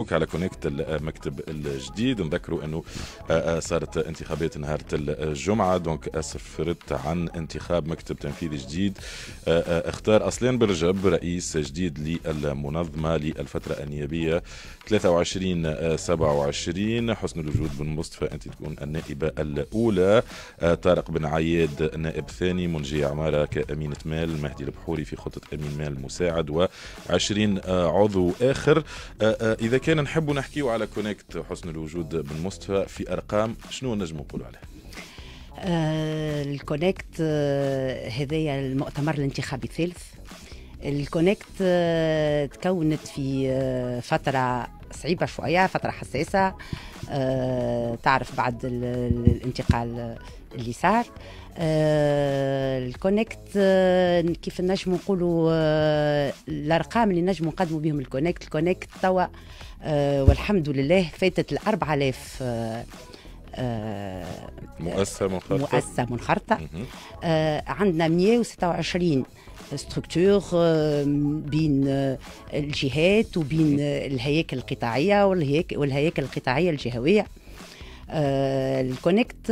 مبروك على كونكت المكتب آه، الجديد نذكروا انه آه، آه، صارت انتخابات نهار الجمعه دونك اسفرت عن انتخاب مكتب تنفيذي جديد اختار اصلين برجب رئيس جديد للمنظمه للفتره النيابيه 23 27 حسن الوجود بن مصطفى انت تكون النائبه الاولى طارق بن عياد نائب ثاني منجي عماره كامينه مال مهدي البحوري في خطه امين مال مساعد و20 عضو اخر اذا كان كان نحب نحكيو على كونكت حسن الوجود بن مصطفى في ارقام شنو نجم نقولوا عليه؟ آه، الكونكت آه، هذايا المؤتمر الانتخابي الثالث الكونكت آه، تكونت في فترة صعيبة شوية فترة حساسة تعرف بعد الانتقال اللي صار الكونكت آه، كيف نجم نقولوا آه، الارقام اللي نجم نقدموا بهم الكونكت الكونكت توا آه، والحمد لله فاتت ال 4000 مؤسسه منخرطه مؤسسه منخرطه عندنا 126 ستركتور بين الجهات وبين الهياكل القطاعيه والهياكل القطاعيه الجهويه الكونكت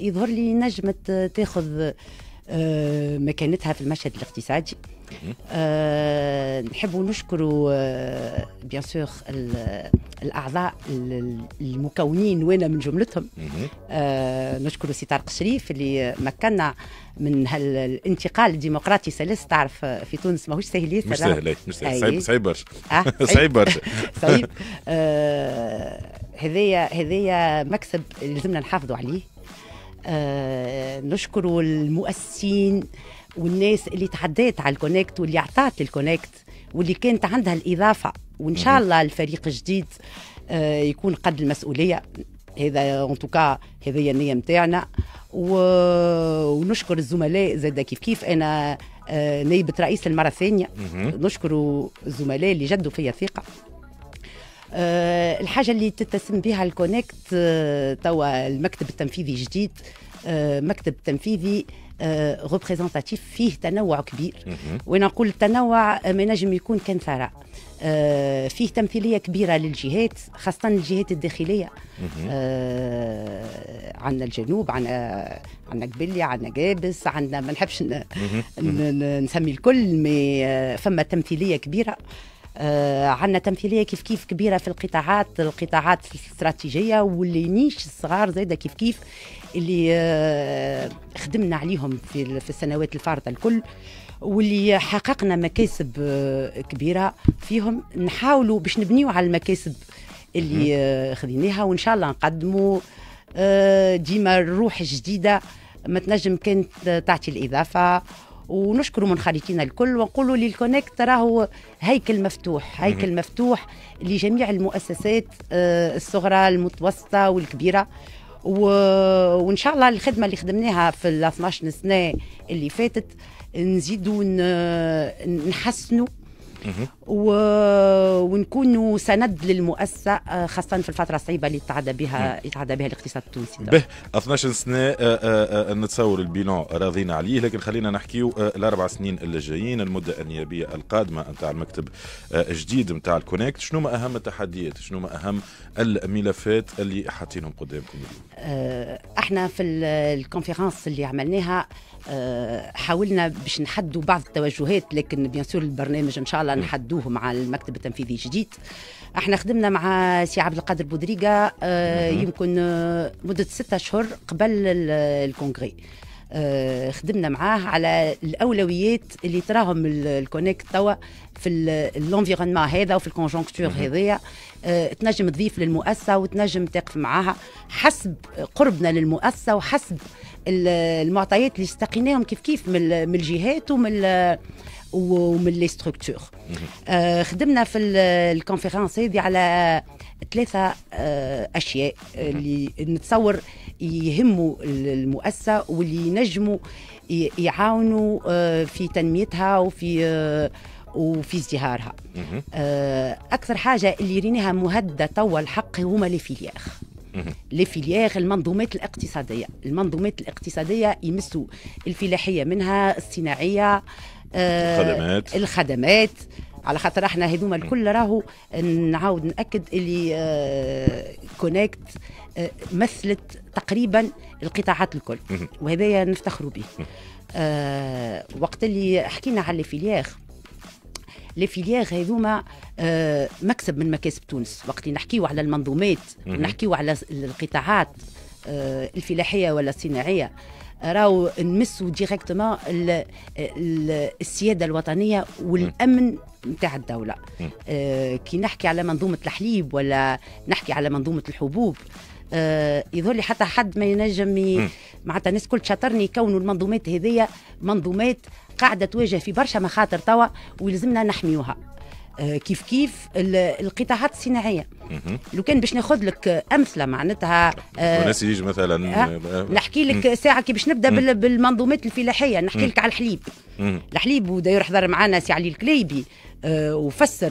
يظهر لي نجمة تاخذ آه، مكانتها في المشهد الاقتصادي آه، نحب نشكر بيان آه، سور الاعضاء المكونين وانا من جملتهم نشكر سي طارق الشريف اللي مكننا من هالانتقال الديمقراطي سلس تعرف في تونس ماهوش سهل ياسر مش سهل مش صعيب صعيب برشا صعيب برشا صعيب هذايا هذايا مكسب لازمنا نحافظوا عليه آه، نشكر المؤسسين والناس اللي تعدات على الكونكت واللي عطات الكونكت واللي كانت عندها الاضافه وان شاء الله الفريق الجديد آه، يكون قد المسؤوليه هذا اون توكا هذه هي النيه نتاعنا و... ونشكر الزملاء زاد كيف كيف انا آه، نائبه رئيس المره الثانيه نشكر الزملاء اللي جدوا فيا ثقه أه الحاجه اللي تتسم بها الكونكت أه توا المكتب التنفيذي جديد أه مكتب تنفيذي ريبريزونتاتيف آه، فيه تنوع كبير وانا نقول التنوع آه، ما ينجم يكون كان ثراء آه، فيه تمثيليه كبيره للجهات خاصه الجهات الداخليه عندنا الجنوب عندنا عندنا قبلي عندنا جابس عندنا ما نحبش نسمي الكل مي فما تمثيليه كبيره آه، عندنا تمثيليه كيف كيف كبيره في القطاعات القطاعات الاستراتيجيه واللي نيش الصغار زايده كيف كيف اللي آه، خدمنا عليهم في في السنوات الفارطه الكل واللي حققنا مكاسب آه، كبيره فيهم نحاولوا باش نبنيو على المكاسب اللي خذيناها وان شاء الله نقدموا ديما الروح الجديده ما تنجم كانت تعطي الاضافه ونشكروا منخرطينا الكل ونقولوا للكونكت راهو هيكل مفتوح هيكل مفتوح لجميع المؤسسات آه، الصغرى المتوسطه والكبيره و... وان شاء الله الخدمه اللي خدمناها في ال 12 سنه اللي فاتت نزيدوا نحسنوا و... ونكونوا سند للمؤسسه آه، خاصه في الفتره الصعيبه اللي تعدى بها يتعدى بها الاقتصاد التونسي به 12 سنه آه، آه، نتصور البيلون راضيين عليه لكن خلينا نحكيو الاربع سنين اللي جايين المده النيابيه القادمه نتاع المكتب الجديد نتاع الكونكت شنو ما اهم التحديات شنو ما اهم الملفات اللي حاطينهم قدامكم احنا في الكونفرنس اللي عملناها حاولنا باش نحدوا بعض التوجهات لكن بيان سور البرنامج ان شاء الله نحدوه مع المكتب التنفيذي الجديد احنا خدمنا مع سي عبد القادر بودريقه آه، يمكن آه، مده ستة اشهر قبل الكونغري آه، خدمنا معاه على الاولويات اللي تراهم الكونيكت توا في الانفيرونمون هذا وفي الكونجونكتور هذايا تنجم تضيف للمؤسسه وتنجم تقف معاها حسب قربنا للمؤسسه وحسب المعطيات اللي استقيناهم كيف كيف من الجهات ومن ومن لي ستركتور آه خدمنا في الكونفرنس هذه على ثلاثة آه أشياء آه، اللي نتصور يهموا المؤسسة واللي ينجموا يعاونوا آه في تنميتها وفي آه وفي ازدهارها آه، اكثر حاجه اللي ريناها مهدده توا الحق هما لي فيليير لي فيليير المنظومات الاقتصاديه المنظومات الاقتصاديه يمسوا الفلاحيه منها الصناعيه الخدمات آه، الخدمات على خاطر احنا هذوما الكل راهو نعاود ناكد اللي كونكت آه، آه، مثلت تقريبا القطاعات الكل وهذايا نفتخروا به وقت اللي حكينا على الفيلياخ الفيلياخ هذوما مكسب من مكاسب تونس وقت اللي نحكيو على المنظومات ونحكيو على القطاعات آه، الفلاحيه ولا الصناعيه راو نمسوا ديريكتومون السياده الوطنيه والامن نتاع الدوله آه، كي نحكي على منظومه الحليب ولا نحكي على منظومه الحبوب آه، يظهر لي حتى حد ما ينجم معناتها الناس كل شاطرني كونوا المنظومات هذيا منظومات قاعده تواجه في برشا مخاطر توا ويلزمنا نحميوها آه، كيف كيف القطاعات الصناعيه لو كان باش ناخذ لك امثله معناتها آه، الناس مثلا آه، نحكي لك ساعه كي باش نبدا بالمنظومات الفلاحيه نحكي لك على الحليب الحليب وداير حضر معنا سي علي الكليبي وفسر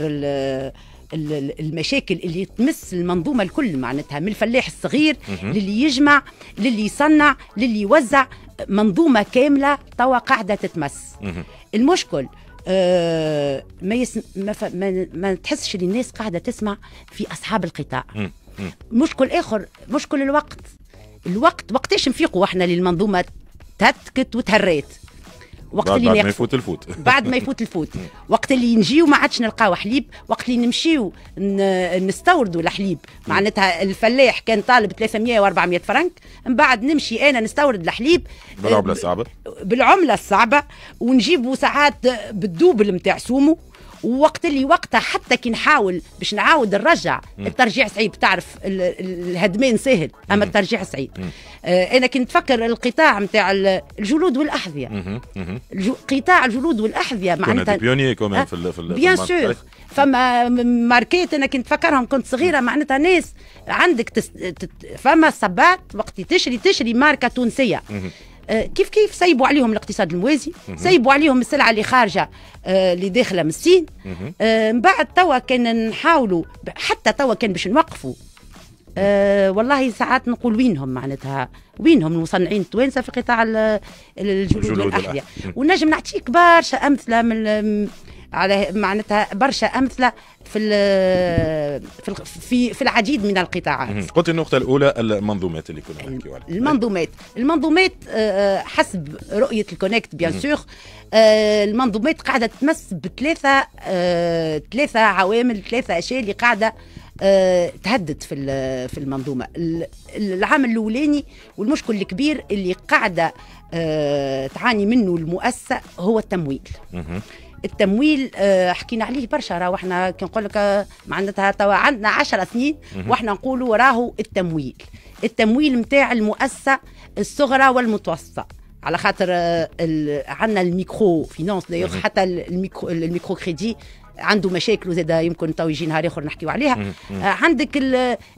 المشاكل اللي تمس المنظومة الكل معناتها من الفلاح الصغير للي يجمع للي يصنع للي يوزع منظومة كاملة توا قاعدة تتمس المشكل آه، ما, يسم ما, ف... ما, ما تحسش اللي الناس قاعده تسمع في اصحاب القطاع مشكل اخر مشكل الوقت الوقت وقتاش نفيقوا احنا للمنظومه تتكت وتهريت وقت بعد, اللي بعد ما يفوت الفوت بعد ما يفوت الفوت وقت اللي نجيو ما عادش نلقاو حليب وقت اللي نمشيو نستوردوا الحليب معناتها الفلاح كان طالب 300 و 400 فرنك من بعد نمشي انا نستورد الحليب بالعمله الصعبه بالعمله الصعبه ونجيبوا ساعات بالدوبل نتاع سومو ووقت اللي وقتها حتى كي نحاول باش نعاود نرجع الترجيع صعيب تعرف الهدمان سهل اما الترجيع صعيب آه انا كنت نفكر القطاع نتاع الجلود والاحذيه قطاع الجلود والاحذيه معناتها بيوني كمان آه، في في بيان سور فما ماركات انا كنت نفكرهم كنت صغيره معناتها ناس عندك تس... فما صبات وقت تشري تشري ماركه تونسيه آه، كيف كيف سيبوا عليهم الاقتصاد الموازي سيبوا عليهم السلعه اللي خارجه آه، اللي داخله من الصين آه، من بعد توا كان نحاولوا حتى توا كان باش نوقفوا أه والله ساعات نقول وينهم معناتها وينهم المصنعين التوانسه في قطاع الجلود والاحذيه ونجم نعطيك برشا امثله من على معناتها برشا امثله في في في العديد من القطاعات قلت النقطه الاولى المنظومات اللي كنا نحكيو عليها المنظومات المنظومات آه، آه، حسب رؤيه الكونكت بيان سور آه، المنظومات قاعده تمس بثلاثه ثلاثه عوامل ثلاثه اشياء اللي قاعده تهدد في في المنظومه العامل الاولاني والمشكل الكبير اللي قاعده تعاني منه المؤسسه هو التمويل التمويل آه، حكينا عليه برشا راهو احنا كي نقول لك آه، معناتها توا عندنا 10 سنين واحنا نقولوا راهو التمويل التمويل نتاع المؤسسه الصغرى والمتوسطه على خاطر آه، عندنا الميكرو فينانس دايوغ حتى الميكرو الميكرو كريدي عنده مشاكل زاد يمكن تو يجي نهار اخر نحكيو عليها عندك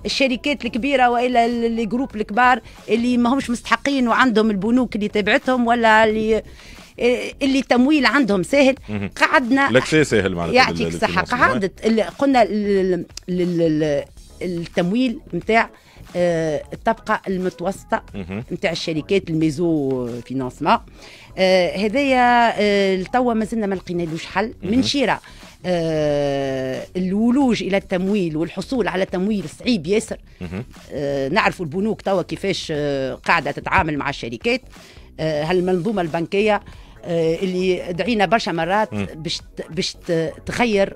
الشركات الكبيره والا الجروب الكبار اللي ماهمش مستحقين وعندهم البنوك اللي تابعتهم ولا اللي إيه، اللي التمويل عندهم سهل قعدنا لك سهل معناتها يعطيك الصحه قعدت قلنا التمويل نتاع آه، الطبقة المتوسطة نتاع الشركات الميزو فينونسما آه، هذايا آه، توا مازلنا ما لقيناش حل من شراء الولوج الى التمويل والحصول على تمويل صعيب ياسر نعرف نعرفوا البنوك توا كيفاش قاعده تتعامل مع الشركات هالمنظومه البنكيه آه، اللي دعينا برشا مرات باش باش تغير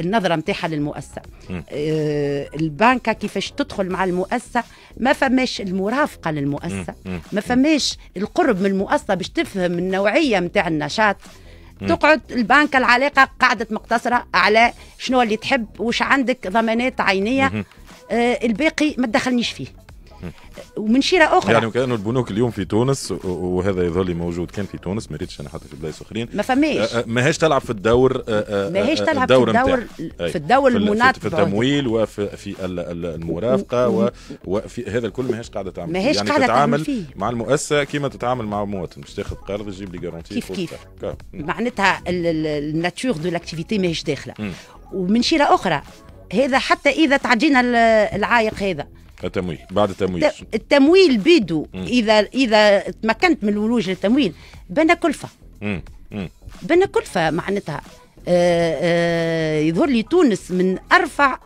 النظره نتاعها للمؤسسه آه، البنكة كيفاش تدخل مع المؤسسه ما فماش المرافقه للمؤسسه ما فماش القرب من المؤسسه باش تفهم النوعيه نتاع النشاط تقعد البنكة العلاقة قعدت مقتصرة على شنو اللي تحب وش عندك ضمانات عينية آه الباقي ما تدخلنيش فيه ومن شيره اخرى يعني كأنه البنوك اليوم في تونس وهذا يظل موجود كان في تونس ما ريتش انا حتى في بلايص اخرين ما فماش ماهيش تلعب في الدور ماهيش تلعب الدور في الدور في الدور المناطق في التمويل وفي المرافقه وفي هذا الكل ماهيش قاعده تعمل ماهيش يعني قاعده تتعامل فيه. مع المؤسسه كيما تتعامل مع مواطن باش تاخذ قرض تجيب لي جارونتي كيف كيف معناتها الناتور دو لاكتيفيتي ماهيش داخله ومن شيره اخرى هذا حتى اذا تعدينا العائق هذا التمويل بعد التمويل التمويل بيدو اذا اذا تمكنت من الولوج للتمويل بنا كلفه بنا كلفه معناتها آه، آه، يظهر لي تونس من ارفع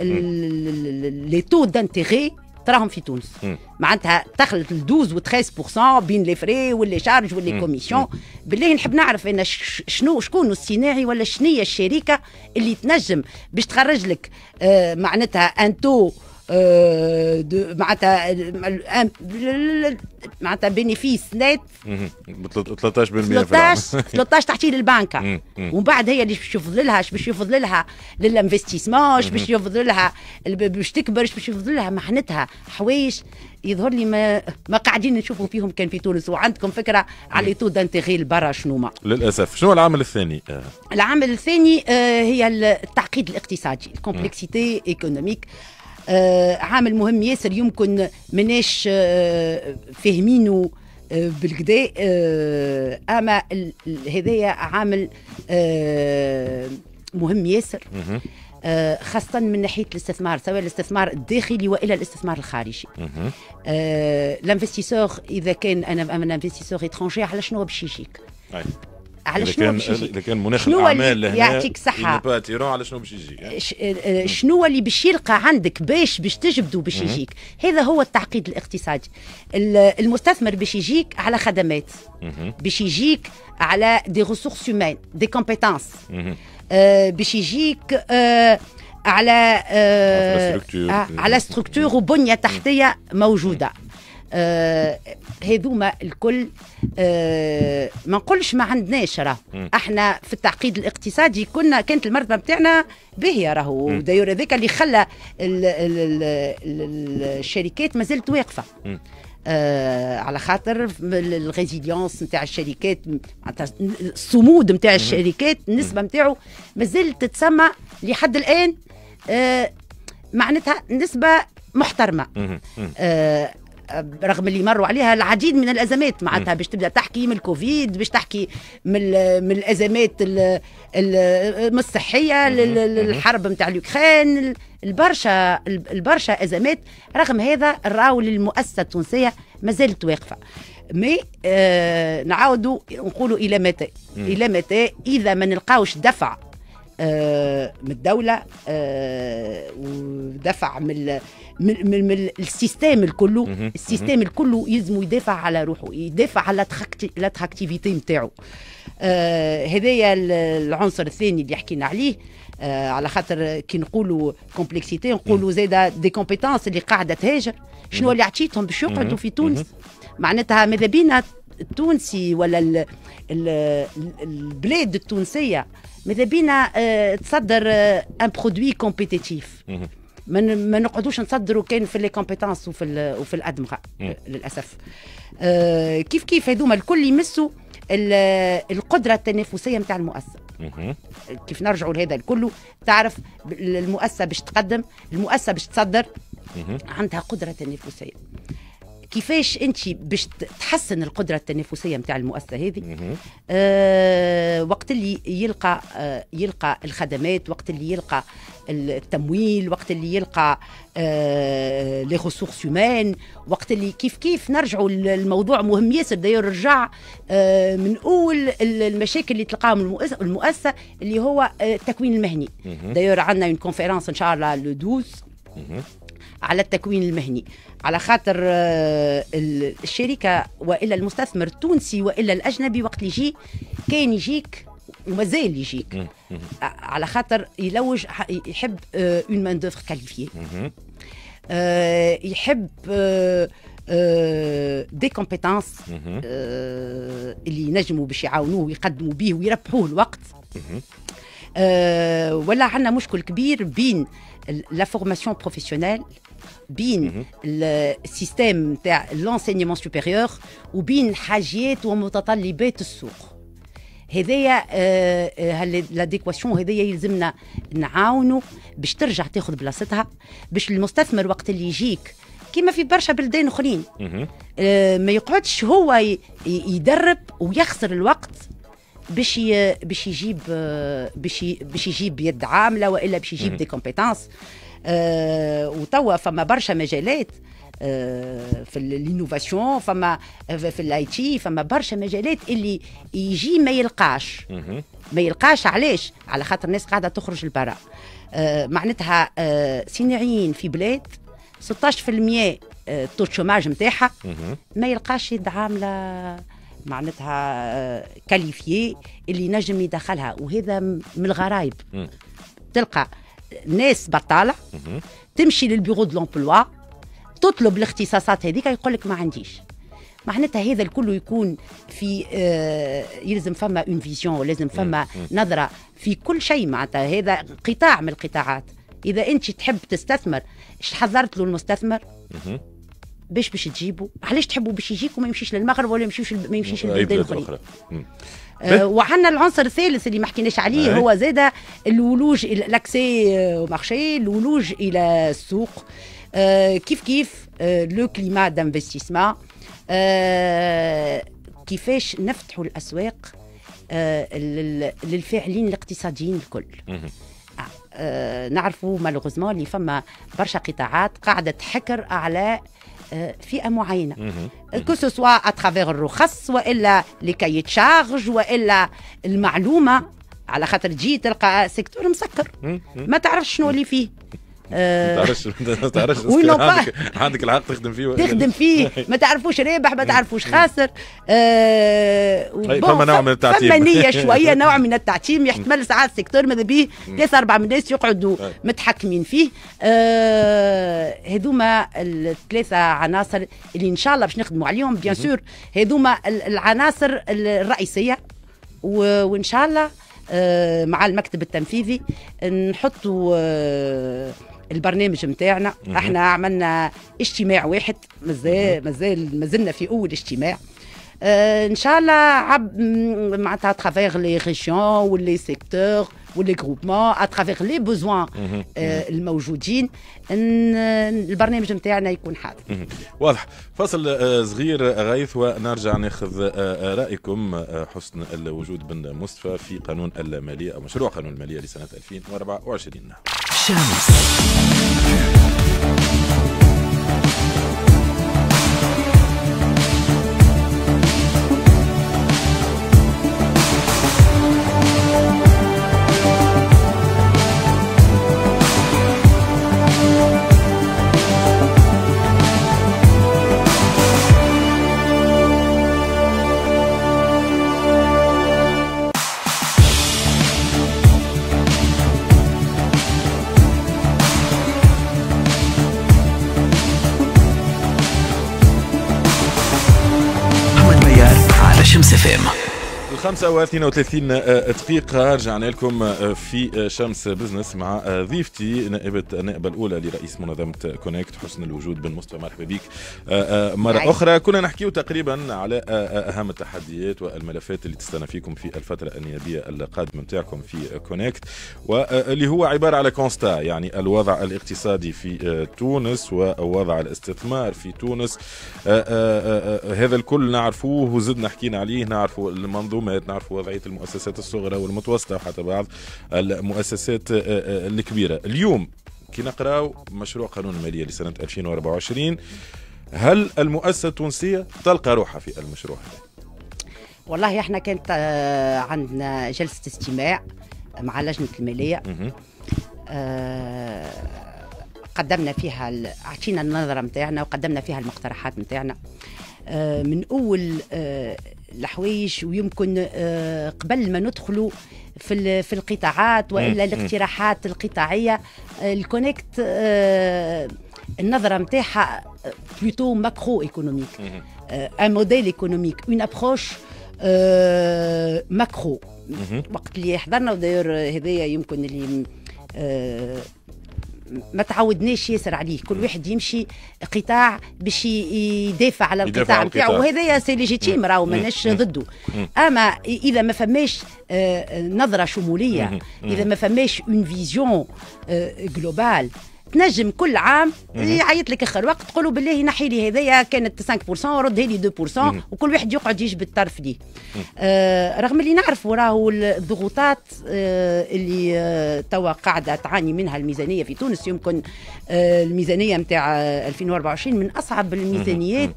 لي تو دانتيغي تراهم في تونس معناتها تخلط ال 12 و 13% بين لي فري واللي شارج واللي كوميسيون بالله نحب نعرف انا شنو شكون الصناعي ولا شنية الشركه اللي تنجم باش تخرج لك آه، معناتها ان تو آه، معناتها معناتها بينيفيس نت 13% 13 13 تحتي للبنكة ومن بعد هي اللي باش يفضل لها باش يفضل لها للانفستيسمون باش يفضل لها باش تكبر باش يفضل لها محنتها حوايج يظهر لي ما ما قاعدين نشوفوا فيهم كان في تونس وعندكم فكره على تو دانتيغي لبرا شنو ما للاسف شنو العامل الثاني آه. العامل الثاني آه، هي التعقيد الاقتصادي الكومبلكسيتي ايكونوميك آه، عامل مهم ياسر يمكن مناش آه، فاهمينه آه، بالكدا اما هذايا عامل مهم ياسر خاصة من ناحية الاستثمار سواء الاستثمار الداخلي وإلى الاستثمار الخارجي الانفستيسور إذا كان أنا أنا انفستيسور إترونجي على شنو باش يجيك على شنو كان باش اذا كان مناخ الاعمال لهنا يعطيك صحه على شنو باش يجي يعني. آه، آه، شنو اللي باش يلقى عندك باش باش تجبده باش يجيك هذا هو التعقيد الاقتصادي المستثمر باش يجيك على خدمات باش يجيك على دي ريسورس هومين دي كومبيتانس باش يجيك آه، على على ستركتور وبنيه تحتيه موجوده آه، هذوما الكل آه، ما نقولش ما عندناش راه احنا في التعقيد الاقتصادي كنا كانت المرتبه نتاعنا باهيه راهو داير هذاك اللي خلى الشركات ما زالت واقفه آه على خاطر الريزيليونس نتاع الشركات الصمود نتاع الشركات النسبه نتاعو مازالت تتسمى لحد الان آه معناتها نسبه محترمه آه رغم اللي مروا عليها العديد من الازمات معناتها باش تبدا تحكي من الكوفيد باش تحكي من من الازمات الصحيه الحرب نتاع اليوكرين البرشا البرشا ازمات رغم هذا راو للمؤسسه التونسيه مازالت واقفه مي آه نعاودوا نقولوا الى متى الى متى اذا ما نلقاوش دفع آه من الدوله آه ودفع من من, من, من السيستم الكل السيستم الكل يلزم يدافع على روحه يدافع على لاتراكتيفيتي نتاعو آه، هذايا العنصر الثاني اللي حكينا عليه آه على خاطر كي نقولوا كومبلكسيتي نقولوا زاده دي كومبيتونس اللي قاعده تهاجر شنو اللي عطيتهم باش يقعدوا في تونس معناتها ماذا بينا التونسي ولا الـ الـ البلاد التونسيه ماذا بينا آه، تصدر ان برودوي كومبيتيتيف ما نقعدوش نصدروا كان في لي كومبيتونس وفي وفي الادمغه للاسف آه كيف كيف هذوما الكل يمسوا القدره التنافسيه نتاع المؤسسه كيف نرجعوا لهذا الكل تعرف المؤسسه باش تقدم المؤسسه باش تصدر عندها قدره تنافسيه كيفاش انت باش تحسن القدره التنافسيه نتاع المؤسسه هذه آه وقت اللي يلقى آه يلقى الخدمات وقت اللي يلقى التمويل وقت اللي يلقى لي ريسورس هومان وقت اللي كيف كيف نرجعوا الموضوع مهم ياسر داير رجع آه، من اول المشاكل اللي تلقاهم المؤسسه اللي هو آه، التكوين المهني داير عندنا اون كونفرنس ان شاء الله لو 12 على التكوين المهني على خاطر آه، الشركه والا المستثمر التونسي والا الاجنبي وقت اللي يجي كان يجيك ومازال يجيك على خاطر يلوج يحب اون مان دوفر كاليفيي يحب دي آه، كومبيتونس آه، آه، اللي ينجموا باش يعاونوه ويقدموا به ويربحوه الوقت ولا عندنا مشكل كبير بين لا فورماسيون بروفيسيونيل بين السيستيم تاع لونسينيمون سوبيريور وبين حاجيات ومتطلبات السوق هذايا آه، آه، لاديكواسيون هذايا يلزمنا نعاونوا باش ترجع تاخذ بلاصتها باش المستثمر وقت اللي يجيك كما في برشا بلدان اخرين آه، ما يقعدش هو يدرب ويخسر الوقت باش باش يجيب باش باش يجيب يد عامله والا باش يجيب دي كومبيتونس وتوا فما برشا مجالات آه، في الانوفاسيون فما آه، في الاي تي فما برشا مجالات اللي يجي ما يلقاش ما يلقاش علاش على خاطر الناس قاعده تخرج لبرا آه، معناتها صناعيين في بلاد 16% تو شوماج نتاعها ما يلقاش يد عامله معناتها كاليفيي اللي نجم يدخلها وهذا من الغرايب تلقى ناس بطاله تمشي للبيرو دو لومبلوا تطلب الاختصاصات هذيك يقول لك ما عنديش معناتها هذا الكل يكون في آه يلزم فما اون فيزيون ولازم فما نظره في كل شيء معناتها هذا قطاع من القطاعات اذا انت تحب تستثمر اش حضرت له المستثمر باش باش تجيبه علاش تحبوا باش يجيك وما يمشيش للمغرب ولا يمشيش ما يمشيش للبلدان الاخرى آه، وعندنا العنصر الثالث اللي ما حكيناش عليه هو زاد الولوج لاكسي مارشي آه، الولوج الى السوق آه كيف كيف لو كليما دانفستيسمون كيفاش نفتحوا الاسواق للفاعلين الاقتصاديين الكل نعرفوا مالوغوزمون اللي فما برشا قطاعات قاعده تحكر على آه، فئه معينه كو سوا اترافيغ الرخص والا لي كايي تشارج والا المعلومه على خاطر تجي تلقى سيكتور مسكر mhm. ما تعرفش شنو اللي فيه ما آه، تعرفش ما تعرفش عندك, عندك الحق تخدم فيه تخدم فيه ما تعرفوش رابح ما تعرفوش خاسر آه، طيب، فما نوع من التعتيم فما نيه شويه نوع من التعتيم يحتمل ساعات سيكتور ماذا به ثلاثة أربعة من الناس يقعدوا طيب. متحكمين فيه آه، هذوما الثلاثة عناصر اللي إن شاء الله باش نخدموا عليهم بيان سور هذوما العناصر الرئيسية وإن شاء الله مع المكتب التنفيذي نحطوا البرنامج نتاعنا احنا عملنا اجتماع واحد مازال مازال مازلنا في اول اجتماع آه ان شاء الله عب معناتها اترافيغ لي ريجيون ولي سيكتور ولي جروبمون اترافيغ لي بوزوان الموجودين ان البرنامج نتاعنا يكون حاضر واضح فصل آه، صغير آه، غيث ونرجع ناخذ آه، رايكم حسن الوجود بن مصطفى في قانون الماليه او مشروع قانون الماليه لسنه 2024 Shams. 35 آه، دقيقة رجعنا لكم آه، في آه، شمس بزنس مع ضيفتي نائبة النائبة الأولى لرئيس منظمة كونكت حسن الوجود بن مصطفى مرحبا بك مرة عايز. أخرى كنا نحكيو تقريبا على أهم التحديات والملفات اللي تستنى فيكم في الفترة النيابية القادمة نتاعكم في كونكت واللي هو عبارة على كونستا يعني الوضع الاقتصادي في تونس ووضع الاستثمار في تونس هذا الكل نعرفوه وزدنا حكينا عليه نعرفوا المنظومات الولايات نعرفوا وضعيه المؤسسات الصغرى والمتوسطه وحتى بعض المؤسسات آه، آه، الكبيره اليوم كي نقراو مشروع قانون الماليه لسنه 2024 هل المؤسسه التونسيه تلقى روحها في المشروع هذا؟ والله احنا كانت آه، عندنا جلسه استماع مع لجنه الماليه قدمنا فيها عطينا النظره نتاعنا وقدمنا فيها المقترحات نتاعنا من اول الحوايج ويمكن آه، قبل ما ندخلوا في في القطاعات والا الاقتراحات القطاعيه آه، الكونكت آه، النظره نتاعها بلوتو ماكرو ايكونوميك ان موديل ايكونوميك اون ابروش ماكرو وقت اللي حضرنا وداير هذايا يمكن اللي ما تعودناش ياسر عليه كل واحد يمشي قطاع باش يدافع على القطاع نتاعو وهذايا سي ليجيتيم راهو ماناش ضده اما اذا ما فماش آه، آه، نظره شموليه اذا ما فماش اون فيزيون جلوبال تنجم كل عام يعيط لك اخر وقت تقول له بالله نحي لي هذايا كانت 5% ردها لي 2% وكل واحد يقعد يجبد الطرف ليه آه رغم اللي نعرف راهو الضغوطات آه اللي آه توا قاعده تعاني منها الميزانيه في تونس يمكن آه الميزانيه نتاع 2024 من اصعب الميزانيات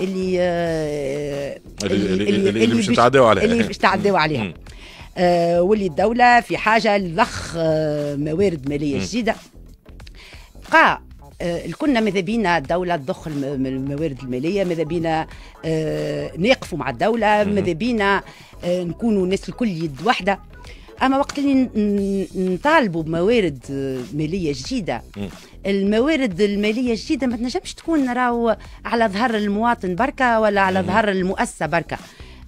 اللي, آه اللي اللي اللي, باش نتعداو عليها اللي باش نتعداو عليها آه واللي الدوله في حاجه لضخ آه موارد ماليه جديده بقى الكلنا آه، ماذا بينا الدوله تضخ الموارد الماليه ماذا بينا آه، نقفوا مع الدوله ماذا بينا آه، نكونوا الناس الكل يد واحده اما وقت اللي نطالبوا بموارد ماليه جديده الموارد الماليه الجديده ما تنجمش تكون راهو على ظهر المواطن بركه ولا على ظهر المؤسسه بركه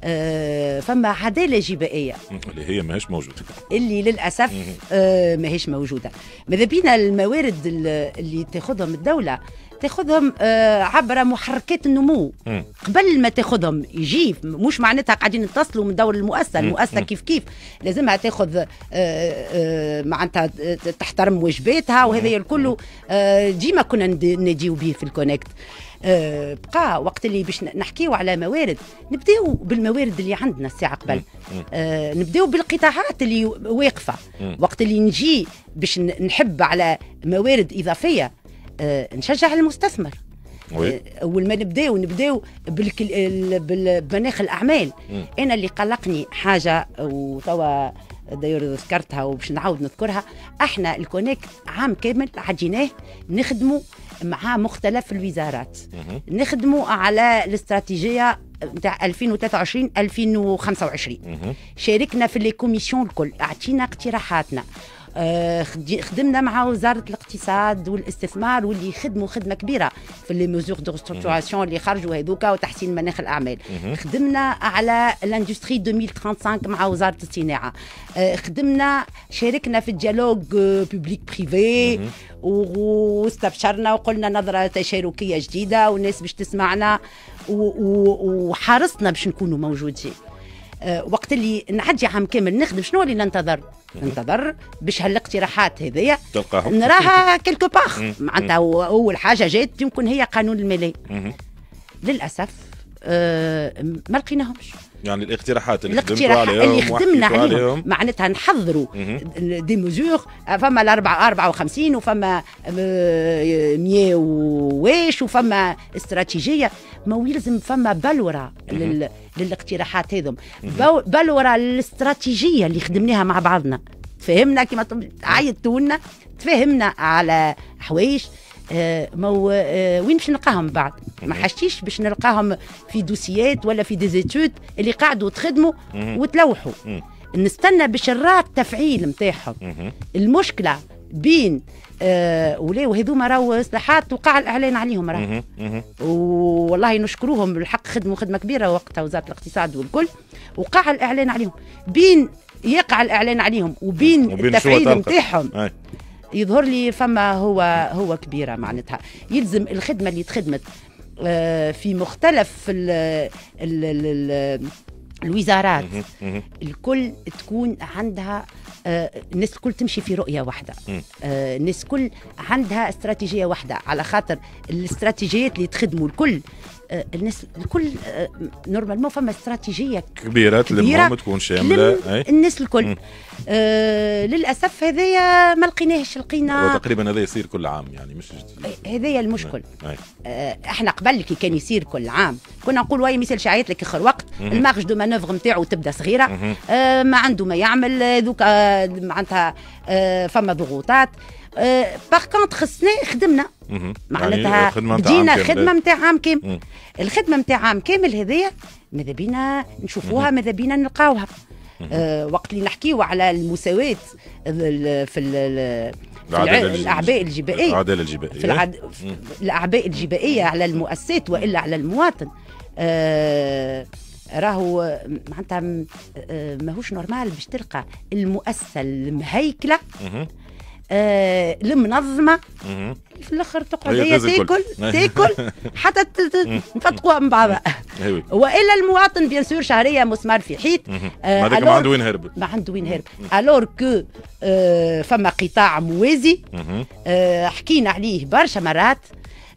آه، فما عداله جبائيه اللي هي ماهيش موجوده اللي للاسف آه، ماهيش موجوده ماذا بينا الموارد اللي تاخذهم الدوله تاخذهم آه، عبر محركات النمو قبل ما تاخذهم يجي مش معناتها قاعدين نتصلوا من دور المؤسسه المؤسسه كيف كيف لازمها تاخذ معناتها تحترم واجباتها وهذا الكل ديما كنا نديو به في الكونكت آه، بقى وقت اللي باش نحكيو على موارد نبداو بالموارد اللي عندنا الساعه قبل نبداو بالقطاعات اللي واقفه وقت اللي نجي باش نحب على موارد اضافيه آه، نشجع المستثمر آه، اول ما نبداو نبداو بالمناخ الاعمال مم. انا اللي قلقني حاجه وتوا داير ذكرتها وباش نعاود نذكرها احنا الكونيكت عام كامل عديناه نخدموا مع مختلف الوزارات نخدموا على الاستراتيجيه نتاع 2023 2025 شاركنا في لي كوميسيون الكل اعطينا اقتراحاتنا آه، خدمنا مع وزاره الاقتصاد والاستثمار واللي خدموا خدمه كبيره في لي ميزور دو ريستركتوراسيون اللي خرجوا هذوك وتحسين مناخ الاعمال خدمنا على لاندستري 2035 مع وزاره الصناعه آه، خدمنا شاركنا في الديالوج بوبليك آه، بريفي واستبشرنا وقلنا نظره تشاركيه جديده والناس باش تسمعنا وحرصنا باش نكونوا موجودين آه، وقت اللي نعدي عام كامل نخدم شنو اللي ننتظر ننتظر باش هالاقتراحات هذيا نراها كيلكو باغ معناتها اول حاجه جات يمكن هي قانون المالي للاسف آه، ما لقيناهمش يعني الاقتراحات اللي خدمتوا عليهم اللي خدمنا عليهم معناتها نحضروا دي مزور فما الاربعة 54 وفما 100 واش وفما استراتيجيه ما يلزم فما بلوره لل... للاقتراحات هذم بلوره الاستراتيجيه اللي خدمناها مع بعضنا تفهمنا كما عيطتوا لنا تفهمنا على حوايج مو آه، وين باش نلقاهم بعد ما حشتيش باش نلقاهم في دوسيات ولا في ديزيتود اللي قاعدوا تخدموا وتلوحوا نستنى باش نرى التفعيل نتاعهم المشكله بين آه ولاو هذوما راهو اصلاحات وقع الاعلان عليهم راهو والله نشكروهم بالحق خدموا خدمه كبيره وقتها وزاره الاقتصاد والكل وقع الاعلان عليهم بين يقع الاعلان عليهم وبين, وبين التفعيل نتاعهم يظهر لي فما هو هو كبيره معناتها يلزم الخدمه اللي تخدمت آه، في مختلف ال ال ال الوزارات الكل تكون عندها آه، الناس الكل تمشي في رؤية واحدة آه، الناس الكل عندها استراتيجية واحدة على خاطر الاستراتيجيات اللي تخدموا الكل آه، الناس الكل آه، نورمالمون فما استراتيجيه كبيره تلمهم ما تكون شامله الناس الكل آه للاسف هذايا ما لقيناهش لقينا تقريبا هذا يصير كل عام يعني مش آه، هذايا المشكل آه احنا قبل كي كان يصير كل عام كنا نقول واي مثال شعيت لك اخر وقت المارج دو مانوفر نتاعو تبدا صغيره آه ما عنده ما يعمل ذوك معناتها فما ضغوطات باغ كونت خصنا خدمنا معناتها يعني جينا خدمه نتاع عام كامل الخدمه نتاع عام كامل هذايا ماذا بينا نشوفوها ماذا بينا نلقاوها آه، وقت اللي نحكيو على المساواه في الاعباء الجبائيه العداله الجبائيه الاعباء الجبائيه على المؤسسات والا على المواطن آه، راهو معناتها آه، ماهوش نورمال باش تلقى المؤسسه المهيكله المنظمه آه، في الاخر تقعد هي تاكل نعم. تاكل حتى تفتقوها من بعضها أيوة. والا المواطن بيان سور شهريه مسمار في حيط آه هذاك ما عنده وين هرب ما عنده وين هرب الور كو آه فما قطاع موازي آه حكينا عليه برشا مرات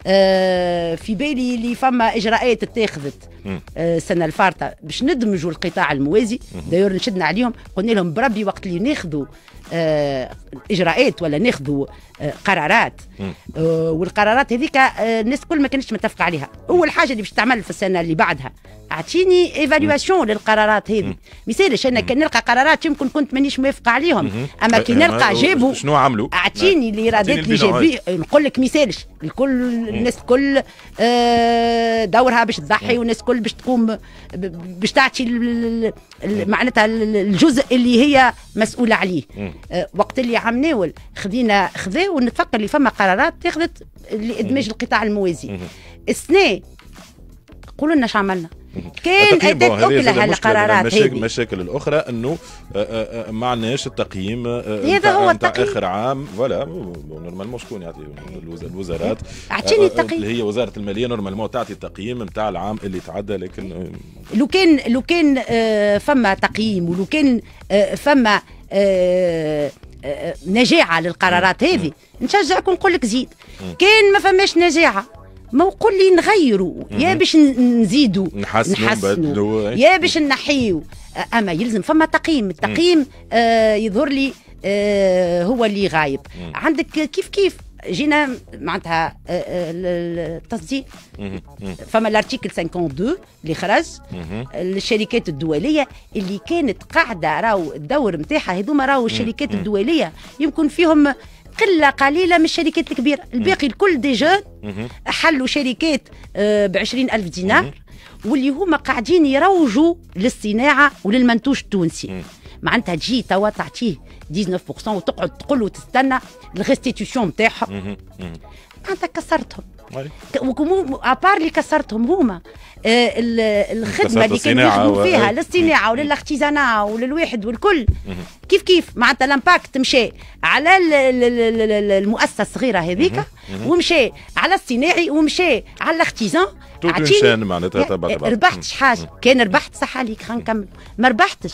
آه في بالي اللي فما اجراءات اتخذت آه، السنه الفارطه باش ندمجوا القطاع الموازي داير نشدنا عليهم قلنا لهم بربي وقت اللي ناخذوا آه، اجراءات ولا ناخذوا آه، قرارات والقرارات هذيك الناس الكل ما كانتش متفقه عليها اول حاجه اللي باش تعمل في السنه اللي بعدها اعطيني ايفالواسيون للقرارات هذه ما يصيرش انا كان نلقى قرارات يمكن كنت مانيش موافقه عليهم اما كي نلقى جابوا شنو عملوا اعطيني الايرادات اللي جابوا نقول لك ما يسالش الكل الناس الكل دورها باش تضحي والناس الكل الكل باش تقوم باش تعطي معناتها الجزء اللي هي مسؤوله عليه آه، وقت اللي عم ناول خذينا خذا ونتفكر اللي فما قرارات تاخذت لادماج القطاع الموازي السنه قولوا لنا شو عملنا كان ادت اكلها القرارات هذه المشاكل الاخرى انه آه، آه، آه، ما عندناش التقييم هذا هو التقييم اخر عام فوالا نورمالمون شكون يعطي الوزارات اعطيني التقييم اللي هي وزاره الماليه نورمالمون تعطي التقييم نتاع العام اللي تعدى لكن لو كان لو كان فما تقييم ولو كان فما نجاعه للقرارات هذه نشجعك ونقول لك زيد كان ما فماش نجاعه ما قول لي نغيروا يا باش نزيدوا نحسنوا, نحسنوا. يا باش نحيوا اما يلزم فما تقييم التقييم آه يظهر لي آه هو اللي غايب مم. عندك كيف كيف جينا معناتها آه، آه، التصديق فما الارتيكل 52 اللي خرج الشركات الدوليه اللي كانت قاعده راهو الدور نتاعها هذوما راهو الشركات الدوليه يمكن فيهم قله قليله من الشركات الكبيره الباقي الكل دي جون حلوا شركات آه، ب 20000 دينار واللي هما قاعدين يروجوا للصناعه وللمنتوج التونسي معناتها تجي توا تعطيه 19% وتقعد تقول له تستنى الريستيتيوشن نتاعهم معناتها كسرتهم à ابار اللي كسرتهم هما آه، الخدمه اللي كانوا يخدموا فيها للصناعه وللاختزانة وللواحد والكل كيف كيف معناتها الامباكت مشى على المؤسسه الصغيره هذيك ومشى على الصناعي ومشى على الارتيزان عطيني معناتها ربحت حاجه كان ربحت صح عليك خلينا نكمل ما ربحتش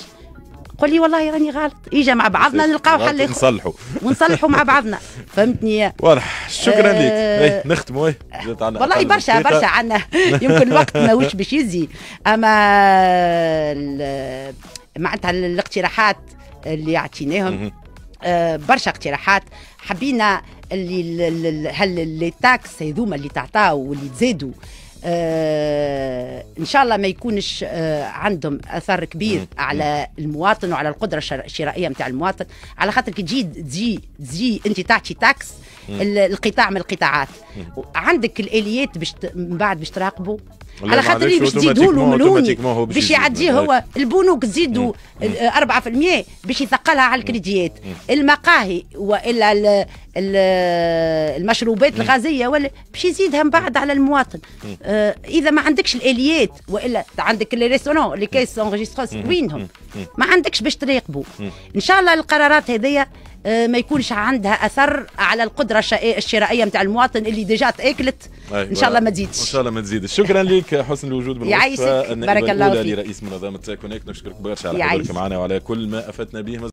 قولي لي والله راني غلط اجا إيه مع بعضنا نلقاو حل نصلحوا ونصلحوا مع بعضنا فهمتني واضح شكرا لك آه، ايه نختموا ايه والله برشا برشا عندنا يمكن الوقت ماهوش باش يزي اما معناتها الاقتراحات اللي اعطيناهم آه، برشا اقتراحات حبينا اللي هل لي تاكس هذوما اللي تعطاو واللي تزادوا آه ان شاء الله ما يكونش آه عندهم اثر كبير على المواطن وعلى القدره الشرائيه نتاع المواطن على خاطر كي تجي تجي تجي انت تعطي تاكس القطاع من القطاعات عندك الاليات باش من بعد باش تراقبوا على خاطر باش تزيدوا له ملون باش يعدي هو البنوك تزيدوا 4% باش يثقلها على الكريديات المقاهي والا المشروبات الغازيه ولا باش يزيدها من بعد على المواطن آه اذا ما عندكش الاليات والا عندك لي ريستورون لي كيس اونجيستروس وينهم ما عندكش باش تراقبوا ان شاء الله القرارات هذيا آه، ما يكونش عندها اثر على القدره الشرائيه نتاع المواطن اللي ديجا تاكلت أيوة. ان شاء الله ما تزيدش ان شاء الله ما تزيدش شكرا لك حسن الوجود بالوصفه النائبه الاولى لرئيس منظمه كونيكت نشكرك برشا على حضورك معنا وعلى كل ما افدتنا به